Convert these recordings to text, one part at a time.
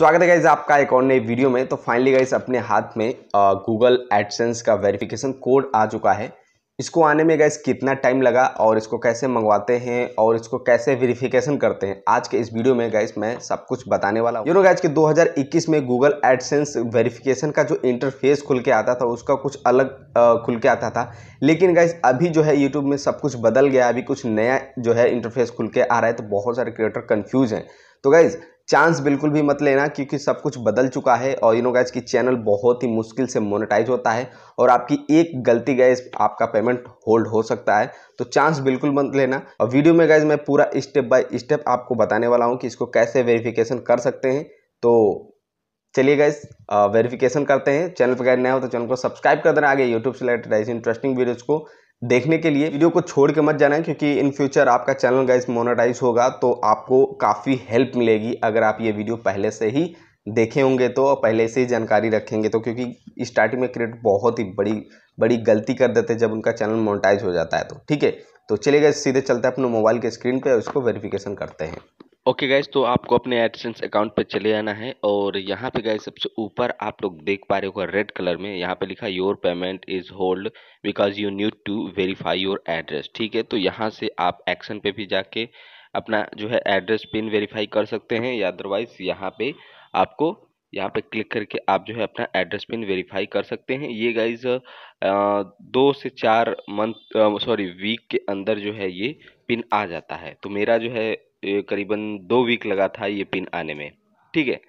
स्वागत है गाइज आपका एक और नई वीडियो में तो फाइनली गाइज अपने हाथ में गूगल एडसेंस का वेरिफिकेशन कोड आ चुका है इसको आने में गाइज कितना टाइम लगा और इसको कैसे मंगवाते हैं और इसको कैसे वेरिफिकेशन करते हैं आज के इस वीडियो में गाइज मैं सब कुछ बताने वाला हूँ गाइज के 2021 में गूगल एडसेंस वेरिफिकेशन का जो इंटरफेस खुल के आता था उसका कुछ अलग खुल के आता था लेकिन गाइज अभी जो है यूट्यूब में सब कुछ बदल गया अभी कुछ नया जो है इंटरफेस खुल के आ रहा है तो बहुत सारे क्रिएटर कन्फ्यूज़ हैं तो गाइज चांस बिल्कुल भी मत लेना क्योंकि सब कुछ बदल चुका है और यू नो की चैनल बहुत ही मुश्किल से मोनेटाइज होता है और आपकी एक गलती गैस आपका पेमेंट होल्ड हो सकता है तो चांस बिल्कुल मत लेना और वीडियो में गैस मैं पूरा स्टेप बाय स्टेप आपको बताने वाला हूँ कि इसको कैसे वेरिफिकेशन कर सकते हैं तो चलिए गैस वेरीफिकेशन करते हैं चैनल पर गैज नया हो तो चैनल को सब्सक्राइब कर देना आगे यूट्यूब से रिलेटेड इंटरेस्टिंग वीडियोज़ को देखने के लिए वीडियो को छोड़ के मत जाना है क्योंकि इन फ्यूचर आपका चैनल गाइस मोनेटाइज होगा तो आपको काफ़ी हेल्प मिलेगी अगर आप ये वीडियो पहले से ही देखे होंगे तो पहले से ही जानकारी रखेंगे तो क्योंकि स्टार्टिंग में क्रिएट बहुत ही बड़ी बड़ी गलती कर देते हैं जब उनका चैनल मोनेटाइज हो जाता है तो ठीक है तो चलिए सीधे चलते हैं अपने मोबाइल के स्क्रीन पर उसको इसको वेरिफिकेशन करते हैं ओके गाइज तो आपको अपने एडसेंस अकाउंट पे चले आना है और यहाँ पे गाइज सबसे ऊपर आप लोग देख पा रहे होगा रेड कलर में यहाँ पे लिखा your payment is hold because you need to verify your address ठीक है तो यहाँ से आप एक्शन पे भी जाके अपना जो है एड्रेस पिन वेरीफाई कर सकते हैं या अदरवाइज यहाँ पे आपको यहाँ पे क्लिक करके आप जो है अपना एड्रेस पिन वेरीफाई कर सकते हैं ये गाइज दो से चार मंथ सॉरी वीक के अंदर जो है ये पिन आ जाता है तो मेरा जो है करीबन दो वीक लगा था ये पिन आने में ठीक है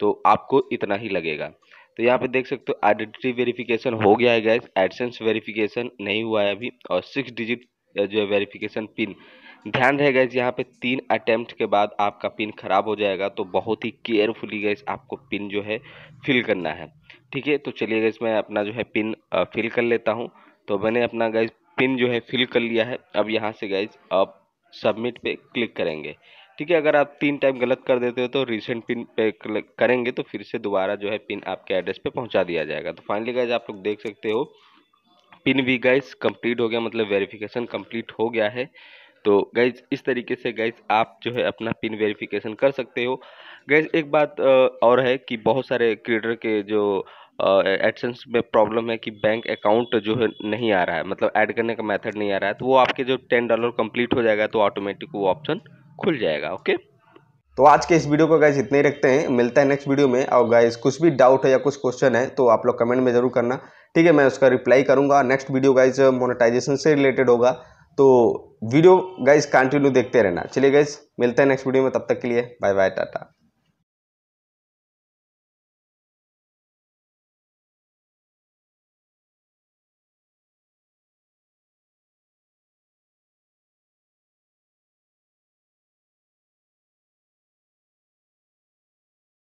तो आपको इतना ही लगेगा तो यहाँ पे देख सकते हो आइडेंटिटी वेरिफिकेशन हो गया है गैस एडसेंस वेरिफिकेशन नहीं हुआ है अभी और सिक्स डिजिट जो है वेरिफिकेशन पिन ध्यान रहे गैस यहाँ पे तीन अटैम्प्ट के बाद आपका पिन ख़राब हो जाएगा तो बहुत ही केयरफुली गैस आपको पिन जो है फिल करना है ठीक है तो चलिए गैस मैं अपना जो है पिन फिल कर लेता हूँ तो मैंने अपना गैस पिन जो है फिल कर लिया है अब यहाँ से गैस अब सबमिट पे क्लिक करेंगे ठीक है अगर आप तीन टाइम गलत कर देते हो तो रिसेंट पिन पे क्लिक करेंगे तो फिर से दोबारा जो है पिन आपके एड्रेस पे पहुंचा दिया जाएगा तो फाइनली गाइज आप लोग देख सकते हो पिन भी गाइज कंप्लीट हो गया मतलब वेरिफिकेशन कंप्लीट हो गया है तो गैज इस तरीके से गैज आप जो है अपना पिन वेरिफिकेशन कर सकते हो गैज एक बात और है कि बहुत सारे क्रिएटर के जो एडसेंस में प्रॉब्लम है कि बैंक अकाउंट जो है नहीं आ रहा है मतलब ऐड करने का मेथड नहीं आ रहा है तो वो आपके जो टेन डॉलर कंप्लीट हो जाएगा तो ऑटोमेटिक वो ऑप्शन खुल जाएगा ओके तो आज के इस वीडियो को गाइज इतने ही रखते हैं मिलता है नेक्स्ट वीडियो में और गाइज कुछ भी डाउट है या कुछ क्वेश्चन है तो आप लोग कमेंट में जरूर करना ठीक है मैं उसका रिप्लाई करूंगा नेक्स्ट वीडियो गाइज मोनेटाइजेशन से रिलेटेड होगा तो वीडियो गाइज कंटिन्यू देखते रहना चलिए गाइज मिलते हैं नेक्स्ट वीडियो में तब तक के लिए बाय बाय टाटा